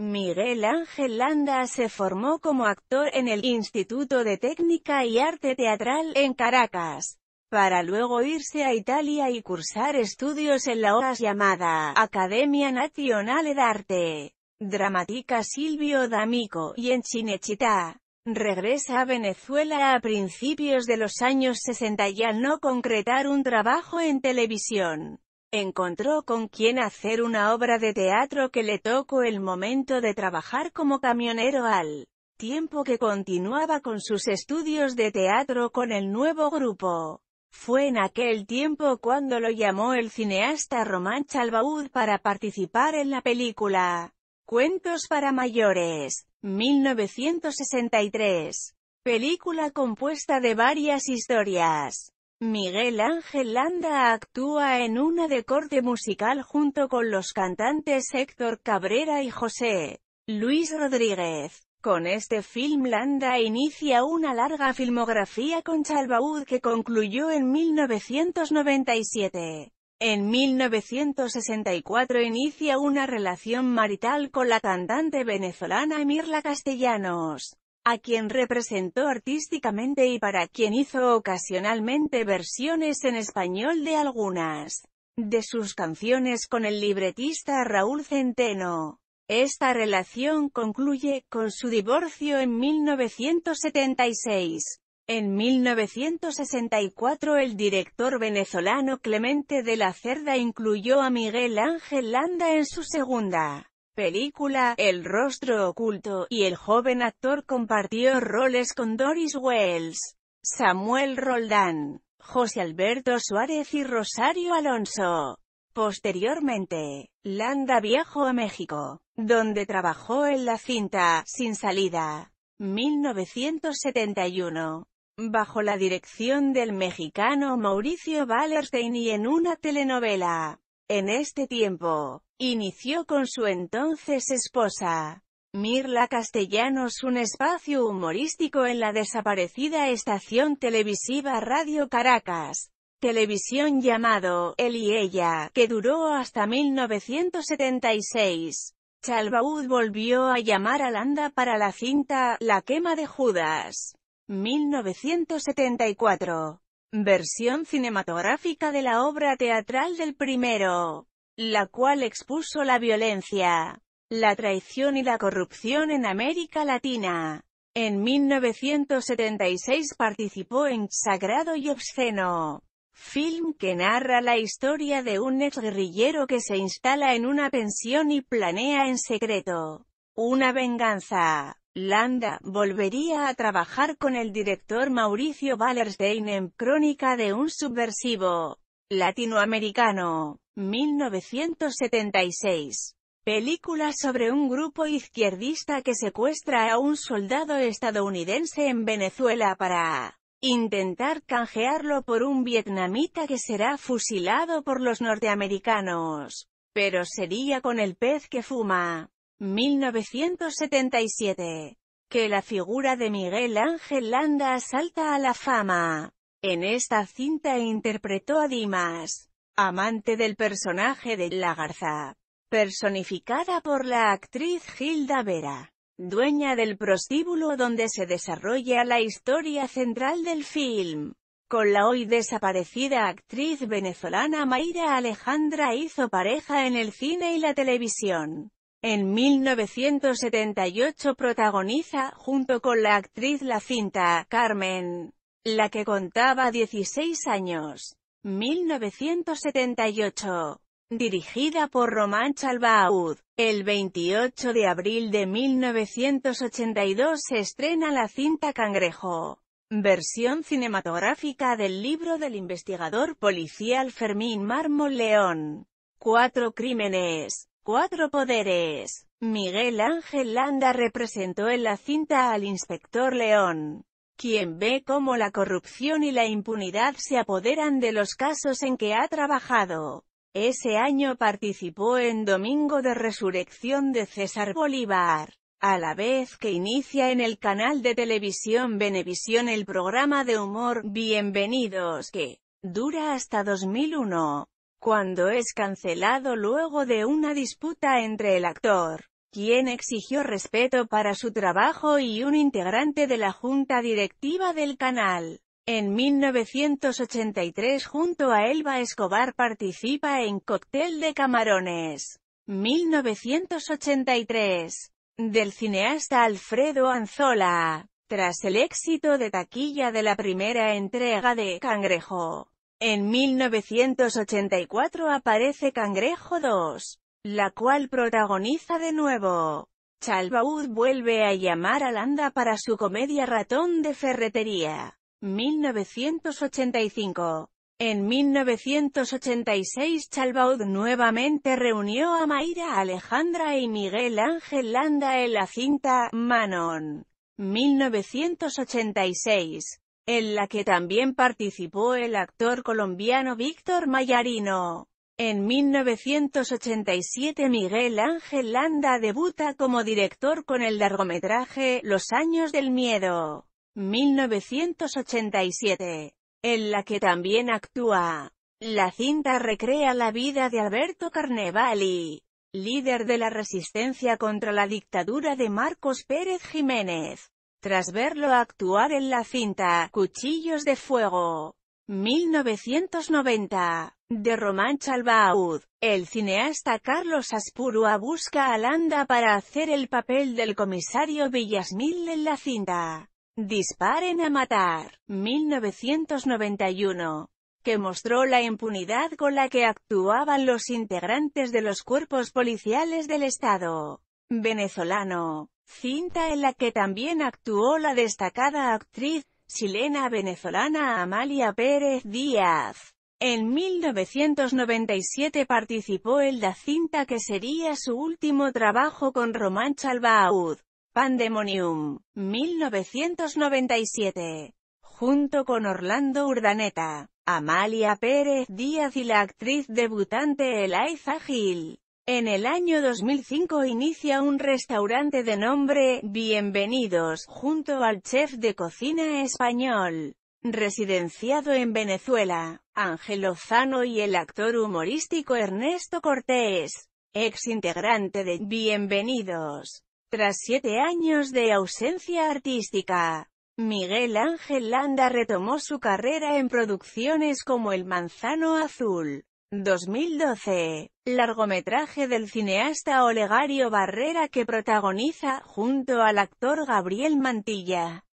Miguel Ángel Landa se formó como actor en el Instituto de Técnica y Arte Teatral, en Caracas, para luego irse a Italia y cursar estudios en la ahora llamada Academia Nacional de Arte Dramática Silvio D'Amico, y en Chinechita. Regresa a Venezuela a principios de los años 60 y al no concretar un trabajo en televisión, Encontró con quien hacer una obra de teatro que le tocó el momento de trabajar como camionero al tiempo que continuaba con sus estudios de teatro con el nuevo grupo. Fue en aquel tiempo cuando lo llamó el cineasta Román Chalbaud para participar en la película Cuentos para mayores, 1963, película compuesta de varias historias. Miguel Ángel Landa actúa en una de corte musical junto con los cantantes Héctor Cabrera y José Luis Rodríguez. Con este film Landa inicia una larga filmografía con Chalbaud que concluyó en 1997. En 1964 inicia una relación marital con la cantante venezolana Mirla Castellanos a quien representó artísticamente y para quien hizo ocasionalmente versiones en español de algunas de sus canciones con el libretista Raúl Centeno. Esta relación concluye con su divorcio en 1976. En 1964 el director venezolano Clemente de la Cerda incluyó a Miguel Ángel Landa en su segunda película El rostro oculto, y el joven actor compartió roles con Doris Wells, Samuel Roldán, José Alberto Suárez y Rosario Alonso. Posteriormente, Landa viajó a México, donde trabajó en la cinta Sin Salida, 1971, bajo la dirección del mexicano Mauricio Ballerstein y en una telenovela. En este tiempo, inició con su entonces esposa, Mirla Castellanos un espacio humorístico en la desaparecida estación televisiva Radio Caracas, televisión llamado «Él y Ella, que duró hasta 1976. Chalbaud volvió a llamar a Landa para la cinta La quema de Judas, 1974. Versión cinematográfica de la obra teatral del primero, la cual expuso la violencia, la traición y la corrupción en América Latina. En 1976 participó en Sagrado y Obsceno, film que narra la historia de un ex guerrillero que se instala en una pensión y planea en secreto una venganza. Landa volvería a trabajar con el director Mauricio Wallerstein en Crónica de un subversivo latinoamericano, 1976. Película sobre un grupo izquierdista que secuestra a un soldado estadounidense en Venezuela para intentar canjearlo por un vietnamita que será fusilado por los norteamericanos. Pero sería con el pez que fuma. 1977. Que la figura de Miguel Ángel Landa salta a la fama. En esta cinta interpretó a Dimas, amante del personaje de La Garza, personificada por la actriz Gilda Vera, dueña del prostíbulo donde se desarrolla la historia central del film. Con la hoy desaparecida actriz venezolana Mayra Alejandra hizo pareja en el cine y la televisión. En 1978 protagoniza, junto con la actriz la cinta, Carmen, la que contaba 16 años. 1978. Dirigida por Román Chalbaud, el 28 de abril de 1982 se estrena la cinta Cangrejo, versión cinematográfica del libro del investigador policial Fermín Mármol León. Cuatro crímenes cuatro poderes. Miguel Ángel Landa representó en la cinta al inspector León, quien ve cómo la corrupción y la impunidad se apoderan de los casos en que ha trabajado. Ese año participó en Domingo de Resurrección de César Bolívar, a la vez que inicia en el canal de televisión Venevisión el programa de humor Bienvenidos que dura hasta 2001 cuando es cancelado luego de una disputa entre el actor, quien exigió respeto para su trabajo y un integrante de la junta directiva del canal. En 1983 junto a Elba Escobar participa en Cóctel de Camarones. 1983. Del cineasta Alfredo Anzola. Tras el éxito de taquilla de la primera entrega de Cangrejo, en 1984 aparece Cangrejo 2, la cual protagoniza de nuevo. Chalbaud vuelve a llamar a Landa para su comedia Ratón de Ferretería. 1985. En 1986 Chalbaud nuevamente reunió a Mayra Alejandra y Miguel Ángel Landa en la cinta, Manon. 1986 en la que también participó el actor colombiano Víctor Mayarino. En 1987 Miguel Ángel Landa debuta como director con el largometraje Los años del miedo, 1987, en la que también actúa. La cinta recrea la vida de Alberto Carnevali, líder de la resistencia contra la dictadura de Marcos Pérez Jiménez. Tras verlo actuar en la cinta, Cuchillos de Fuego, 1990, de Román Chalbaud, el cineasta Carlos Aspurua busca a Landa para hacer el papel del comisario Villasmil en la cinta. Disparen a matar, 1991, que mostró la impunidad con la que actuaban los integrantes de los cuerpos policiales del Estado venezolano cinta en la que también actuó la destacada actriz chilena venezolana Amalia Pérez Díaz. En 1997 participó en la cinta que sería su último trabajo con Román Chalbaud, Pandemonium, 1997, junto con Orlando Urdaneta, Amalia Pérez Díaz y la actriz debutante Eliza Gil. En el año 2005 inicia un restaurante de nombre Bienvenidos, junto al chef de cocina español, residenciado en Venezuela, Ángel Lozano y el actor humorístico Ernesto Cortés, ex integrante de Bienvenidos. Tras siete años de ausencia artística, Miguel Ángel Landa retomó su carrera en producciones como El Manzano Azul, 2012. Largometraje del cineasta Olegario Barrera que protagoniza, junto al actor Gabriel Mantilla.